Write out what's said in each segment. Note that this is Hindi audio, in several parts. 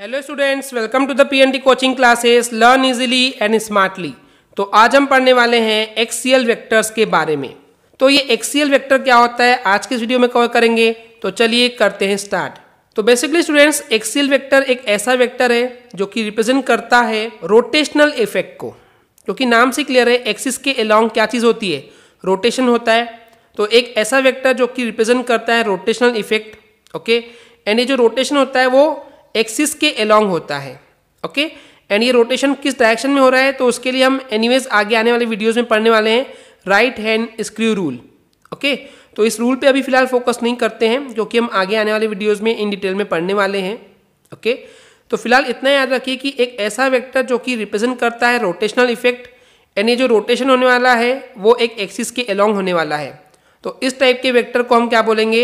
hello students welcome to the PNT coaching classes learn easily and smartly तो आज हम पढ़ने वाले हैं एक्सीएल वेक्टर्स के बारे में तो ये एक्सीएल वेक्टर क्या होता है आज के वीडियो में कवर करेंगे तो चलिए करते हैं स्टार्ट तो बेसिकली स्टूडेंट्स एक्सीएल वेक्टर एक ऐसा वैक्टर है जो कि रिप्रेजेंट करता है रोटेशनल इफेक्ट को क्योंकि नाम से क्लियर है एक्सिस के अलॉन्ग क्या चीज़ होती है रोटेशन होता है तो एक ऐसा वेक्टर जो कि रिप्रेजेंट करता है रोटेशनल इफेक्ट ओके एंड ये जो रोटेशन होता है वो एक्सिस के अलोंग होता है ओके एंड ये रोटेशन किस डायरेक्शन में हो रहा है तो उसके लिए हम एनीवेज आगे आने वाले वीडियोज़ में पढ़ने वाले हैं right hand screw rule okay तो इस रूल पे अभी फिलहाल फोकस नहीं करते हैं क्योंकि हम आगे आने वाले वीडियोज़ में इन डिटेल में पढ़ने वाले हैं ओके तो फिलहाल इतना याद रखिए कि एक ऐसा वैक्टर जो कि रिप्रेजेंट करता है रोटेशनल इफेक्ट यानी जो रोटेशन होने वाला है वो एक एक्सिस के अलोंग होने वाला है तो इस टाइप के वेक्टर को हम क्या बोलेंगे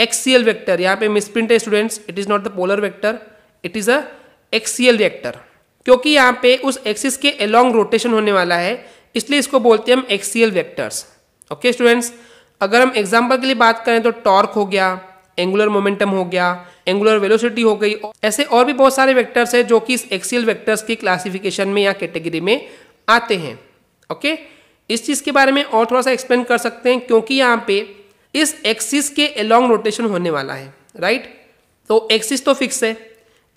एक्सीएल वेक्टर यहाँ पे मिसप्रिंट है students it is not the polar vector it is a axial vector क्योंकि यहाँ पे उस एक्सिस के अलोंग रोटेशन होने वाला है इसलिए इसको बोलते हैं हम एक्सीएल वेक्टर्स ओके स्टूडेंट्स अगर हम एग्जाम्पल के लिए बात करें तो टॉर्क हो गया एंगुलर मोमेंटम हो गया एंगुलर वेलोसिटी हो गई ऐसे और भी बहुत सारे वेक्टर्स हैं जो कि इस एक्सीएल वेक्टर्स की क्लासिफिकेशन में या कैटेगरी में आते हैं ओके इस चीज़ के बारे में और थोड़ा सा एक्सप्लेन कर सकते हैं क्योंकि यहाँ पे इस एक्सिस के अलोंग रोटेशन होने वाला है राइट तो एक्सिस तो फिक्स है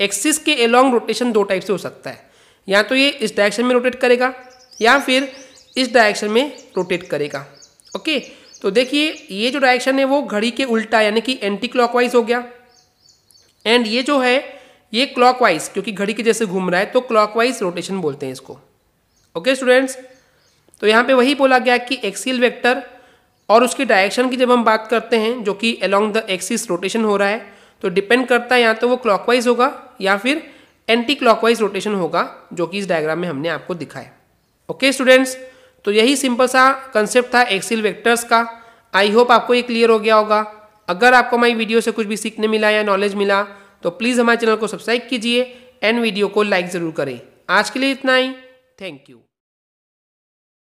एक्सिस के एलोंग रोटेशन दो टाइप से हो सकता है या तो ये इस डायरेक्शन में रोटेट करेगा या फिर इस डायरेक्शन में रोटेट करेगा ओके तो देखिए ये जो डायरेक्शन है वो घड़ी के उल्टा यानी कि एंटी क्लॉकवाइज हो गया एंड ये जो है ये क्लॉकवाइज क्योंकि घड़ी के जैसे घूम रहा है तो क्लॉकवाइज रोटेशन बोलते हैं इसको ओके स्टूडेंट्स तो यहाँ पे वही बोला गया कि एक्सील वेक्टर और उसके डायरेक्शन की जब हम बात करते हैं जो कि अलोंग द एक्सिस रोटेशन हो रहा है तो डिपेंड करता है या तो वो क्लॉकवाइज होगा या फिर एंटी क्लॉकवाइज रोटेशन होगा जो कि इस डायग्राम में हमने आपको दिखाया ओके स्टूडेंट्स तो यही सिंपल सा कंसेप्ट था एक्सिल वेक्टर्स का आई होप आपको ये क्लियर हो गया होगा अगर आपको हमारी वीडियो से कुछ भी सीखने मिला या नॉलेज मिला तो प्लीज़ हमारे चैनल को सब्सक्राइब कीजिए एंड वीडियो को लाइक ज़रूर करें आज के लिए इतना ही थैंक यू